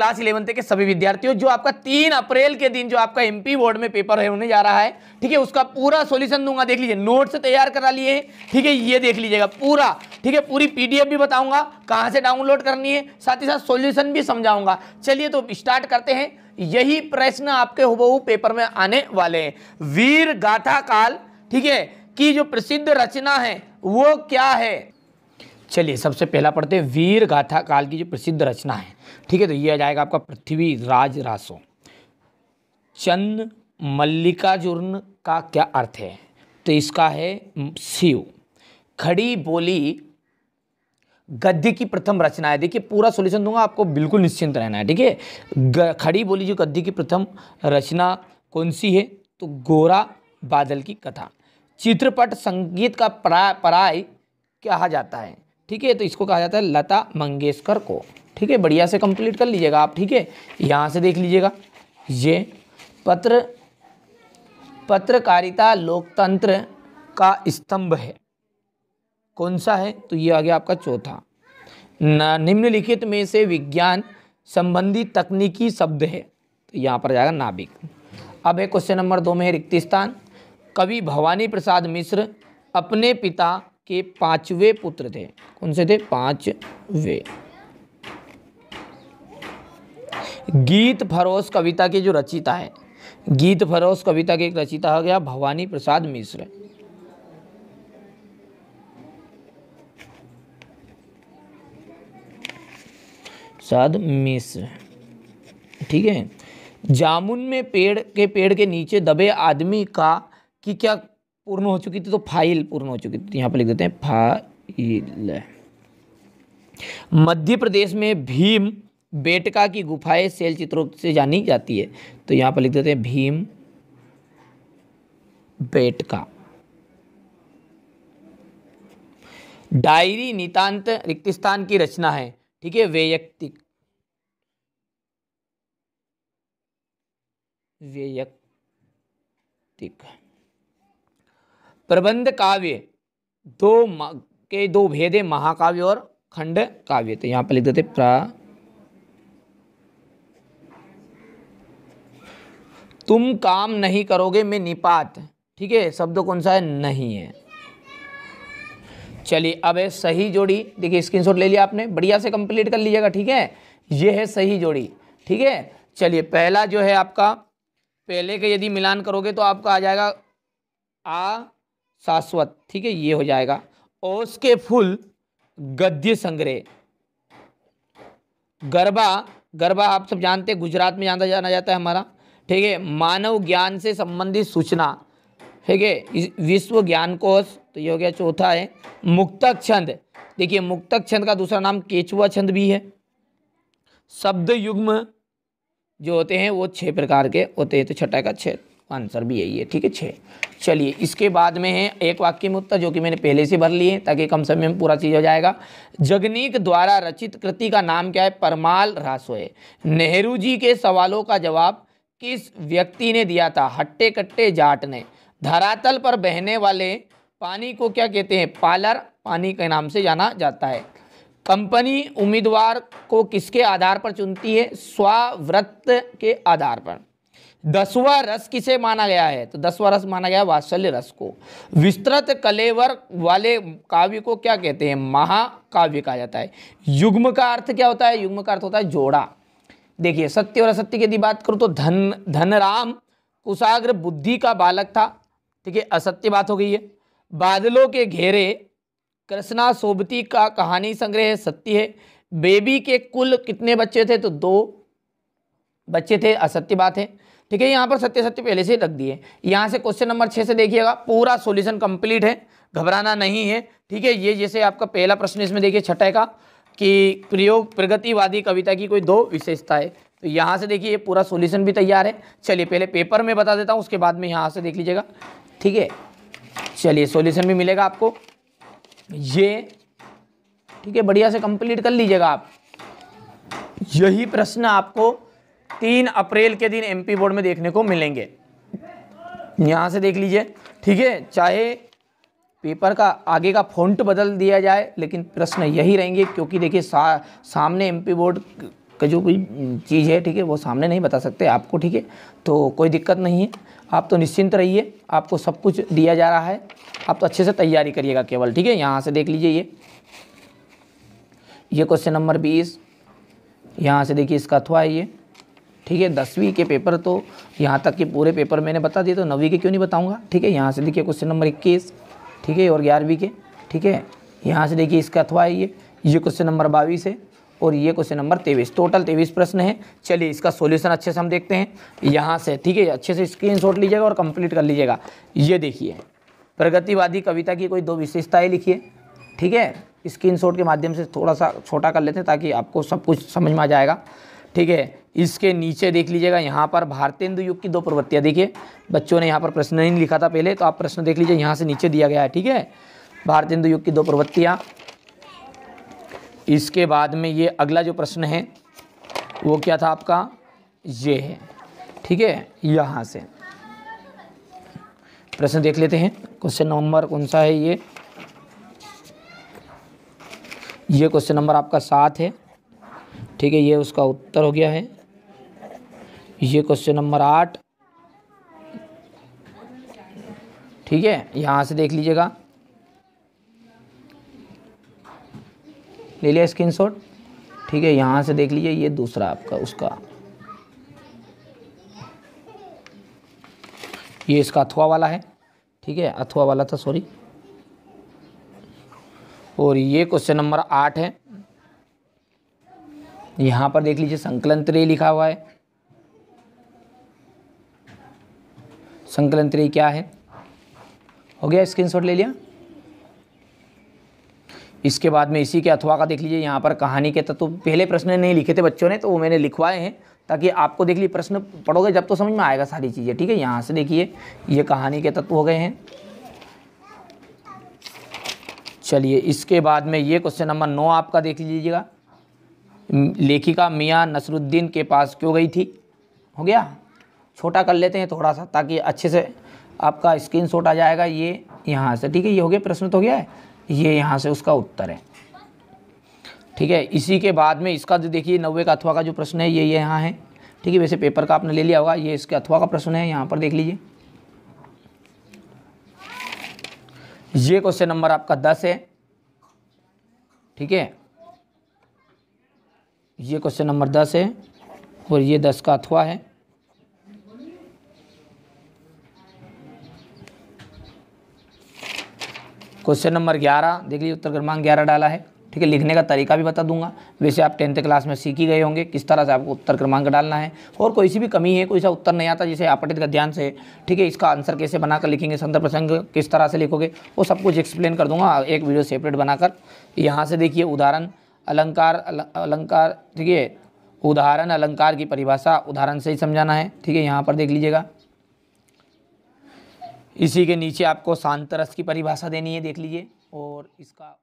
class eleventh के सभी विद्यार्थियों जो आपका तीन अप्रैल के दिन जो आपका एमपी बोर्ड में पेपर है होने जा रहा है ठीक है उसका पूरा सोल्यूशन दूंगा देख लीजिए नोट्स तैयार करा लिए ठीक है ये देख लीजिएगा पूरा ठीक है पूरी पीडीएफ भी बताऊंगा कहाँ से डाउनलोड करनी है साथ ही साथ सोल्यूशन भी समझाऊंगा चलिए तो स्टार्ट करते हैं यही प्रश्न आपके हुबहू पेपर में आने वाले हैं वीर गाथा काल ठीक है की जो प्रसिद्ध रचना है वो क्या है चलिए सबसे पहला पढ़ते हैं वीर गाथा काल की जो प्रसिद्ध रचना है ठीक है तो ये आ जाएगा आपका पृथ्वी राज रासो चंद मल्लिकार्जुन का क्या अर्थ है तो इसका है शिव खड़ी बोली गद्य की प्रथम रचना है देखिए पूरा सॉल्यूशन दूंगा आपको बिल्कुल निश्चिंत रहना है ठीक है खड़ी बोली जो गद्य की प्रथम रचना कौन सी है तो गोरा बादल की कथा चित्रपट संगीत का पराय पराय कहा जाता है ठीक है तो इसको कहा जाता है लता मंगेशकर को ठीक है बढ़िया से कंप्लीट कर लीजिएगा आप ठीक है यहाँ से देख लीजिएगा ये पत्र पत्रकारिता लोकतंत्र का स्तंभ है कौन सा है तो ये आ गया आपका चौथा निम्नलिखित में से विज्ञान संबंधी तकनीकी शब्द है तो यहाँ पर जाएगा नाभिक अब है क्वेश्चन नंबर दो में है रिक्तिस्तान कवि भवानी प्रसाद मिश्र अपने पिता के पांचवे पुत्र थे कौन से थे पांचवे गीत फरोश कविता के जो रचिता है गीत फरोश कविता के एक रचिता हो गया भवानी प्रसाद मिश्र साद मिश्र ठीक है जामुन में पेड़ के पेड़ के नीचे दबे आदमी का कि क्या पूर्ण हो चुकी थी तो फाइल पूर्ण हो चुकी थी यहाँ पर लिख देते हैं फाइल मध्य प्रदेश में भीम बेटका की गुफाएं सेल चित्रों से जानी जाती है तो यहाँ पर लिख देते हैं भीम बेटका डायरी नितांत रिक्त स्थान की रचना है ठीक है व्यक्तिक व्यक्तिक प्रबंध काव्य दो के दो भेद है महाकाव्य और खंड काव्य तो यहां पर लिख देते प्रा तुम काम नहीं करोगे मैं निपात ठीक है शब्द कौन सा है नहीं है चलिए अब है सही जोड़ी देखिए स्क्रीनशॉट ले लिया आपने बढ़िया से कंप्लीट कर लीजिएगा ठीक है ये है सही जोड़ी ठीक है चलिए पहला जो है आपका पहले के यदि मिलान करोगे तो आपका आ जाएगा आ शाश्वत ठीक है ये हो जाएगा ओस के फूल गद्य संग्रह गरबा गरबा आप सब जानते हैं गुजरात में जाना जाना जाता है हमारा ठीक है मानव ज्ञान से संबंधित सूचना ठीक है विश्व ज्ञान कोश तो ये हो गया चौथा है मुक्तक छंद देखिए मुक्तक छंद का दूसरा नाम केचुआ छंद भी है शब्द युग्म जो होते हैं वो छह प्रकार के होते हैं तो छठा का छेद आंसर भी यही है ठीक है छः चलिए इसके बाद में है एक वाक्य में उत्तर जो कि मैंने पहले से भर लिए ताकि कम समय में पूरा चीज़ हो जाएगा जगनीक द्वारा रचित कृति का नाम क्या है परमाल रासोय नेहरू जी के सवालों का जवाब किस व्यक्ति ने दिया था हट्टे कट्टे जाट ने धरातल पर बहने वाले पानी को क्या कहते हैं पालर पानी के नाम से जाना जाता है कंपनी उम्मीदवार को किसके आधार पर चुनती है स्वाव्रत के आधार पर दसवा रस किसे माना गया है तो दसवा रस माना गया वात्सल्य रस को विस्तृत कलेवर वाले काव्य को क्या कहते हैं महाकाव्य कहा जाता है युग्म का अर्थ क्या होता है युग्म का अर्थ होता है जोड़ा देखिए सत्य और असत्य की यदि बात करूँ तो धन धनराम कुशाग्र बुद्धि का बालक था ठीक है असत्य बात हो गई है बादलों के घेरे कृष्णा सोबती का कहानी संग्रह है सत्य है बेबी के कुल कितने बच्चे थे तो दो बच्चे थे असत्य बात है ठीक है यहाँ पर सत्य सत्य पहले से रख दिए यहाँ से क्वेश्चन नंबर छः से देखिएगा पूरा सोल्यूशन कंप्लीट है घबराना नहीं है ठीक है ये जैसे आपका पहला प्रश्न इसमें देखिए छठे का कि प्रयोग प्रगतिवादी कविता की कोई दो है तो यहाँ से देखिए पूरा सोल्यूशन भी तैयार है चलिए पहले पेपर में बता देता हूँ उसके बाद में यहाँ से देख लीजिएगा ठीक है चलिए सोल्यूशन भी मिलेगा आपको ये ठीक है बढ़िया से कंप्लीट कर लीजिएगा आप यही प्रश्न आपको तीन अप्रैल के दिन एमपी बोर्ड में देखने को मिलेंगे यहाँ से देख लीजिए ठीक है चाहे पेपर का आगे का फॉन्ट बदल दिया जाए लेकिन प्रश्न यही रहेंगे क्योंकि देखिए सा, सामने एमपी बोर्ड का जो कोई चीज़ है ठीक है वो सामने नहीं बता सकते आपको ठीक है तो कोई दिक्कत नहीं है आप तो निश्चिंत रहिए आपको सब कुछ दिया जा रहा है आप तो अच्छे से तैयारी करिएगा केवल ठीक है यहाँ से देख लीजिए ये ये क्वेश्चन नंबर बीस यहाँ से देखिए इसका अथवा है ये ठीक है दसवीं के पेपर तो यहाँ तक के पूरे पेपर मैंने बता दिए तो नवीं के क्यों नहीं बताऊँगा ठीक है यहाँ से देखिए क्वेश्चन नंबर इक्कीस ठीक है और ग्यारहवीं के ठीक है यहाँ से देखिए इसका अथवा ये ये क्वेश्चन नंबर बाईस है और ये क्वेश्चन नंबर तेईस टोटल तेईस प्रश्न है चलिए इसका सॉल्यूशन अच्छे से हम देखते हैं यहाँ से ठीक है अच्छे से स्क्रीनशॉट लीजिएगा और कंप्लीट कर लीजिएगा ये देखिए प्रगतिवादी कविता की कोई दो विशेषताएं लिखिए ठीक है स्क्रीनशॉट के माध्यम से थोड़ा सा छोटा कर लेते हैं ताकि आपको सब कुछ समझ में आ जाएगा ठीक है इसके नीचे देख लीजिएगा यहाँ पर भारतेंदु युग की दो प्रवृत्तियाँ देखिए बच्चों ने यहाँ पर प्रश्न नहीं लिखा था पहले तो आप प्रश्न देख लीजिए यहाँ से नीचे दिया गया है ठीक है भारतेंदु युग की दो प्रवृत्तियाँ इसके बाद में ये अगला जो प्रश्न है वो क्या था आपका ये है ठीक है यहाँ से प्रश्न देख लेते हैं क्वेश्चन नंबर कौन सा है ये ये क्वेश्चन नंबर आपका सात है ठीक है ये उसका उत्तर हो गया है ये क्वेश्चन नंबर आठ ठीक है यहाँ से देख लीजिएगा ले लिया स्क्रीन ठीक है यहाँ से देख लीजिए ये दूसरा आपका उसका ये इसका अथवा वाला है ठीक है अथवा वाला था सॉरी और ये क्वेश्चन नंबर आठ है यहां पर देख लीजिए संकलन त्रय लिखा हुआ है संकलन त्रय क्या है हो गया स्क्रीनशॉट ले लिया इसके बाद में इसी के अथवा का देख लीजिए यहाँ पर कहानी के तत्व पहले प्रश्न नहीं लिखे थे बच्चों ने तो वो मैंने लिखवाए हैं ताकि आपको देख लीजिए प्रश्न पढ़ोगे जब तो समझ में आएगा सारी चीज़ें ठीक है यहाँ से देखिए ये कहानी के तत्व हो गए हैं चलिए इसके बाद में ये क्वेश्चन नंबर नौ आपका देख लीजिएगा लेखिका मियाँ नसरुद्दीन के पास क्यों गई थी हो गया छोटा कर लेते हैं थोड़ा सा ताकि अच्छे से आपका स्क्रीन शॉट आ जाएगा ये यहाँ से ठीक है ये हो गया प्रश्न तो हो गया है ये यहाँ से उसका उत्तर है ठीक है इसी के बाद में इसका जो देखिए नब्बे का अथवा का जो प्रश्न है ये ये यहाँ है ठीक है वैसे पेपर का आपने ले लिया होगा ये इसके अथवा का प्रश्न है यहाँ पर देख लीजिए ये क्वेश्चन नंबर आपका दस है ठीक है ये क्वेश्चन नंबर दस है और ये दस का अथवा है क्वेश्चन नंबर ग्यारह देख लीजिए उत्तर क्रमांक ग्यारह डाला है ठीक है लिखने का तरीका भी बता दूंगा वैसे आप टेंथ क्लास में सीख ही गए होंगे किस तरह से आपको उत्तर क्रमांक डालना है और कोई सी भी कमी है कोई सा उत्तर नहीं आता जिसे आप का ध्यान से ठीक है इसका आंसर कैसे बनाकर लिखेंगे संदर्भ प्रसंग किस तरह से लिखोगे वो सब कुछ एक्सप्लेन कर दूंगा एक वीडियो सेपरेट बनाकर यहाँ से देखिए उदाहरण अलंकार अल, अलंकार ठीक है उदाहरण अलंकार की परिभाषा उदाहरण से ही समझाना है ठीक है यहाँ पर देख लीजिएगा इसी के नीचे आपको शांत रस की परिभाषा देनी है देख लीजिए और इसका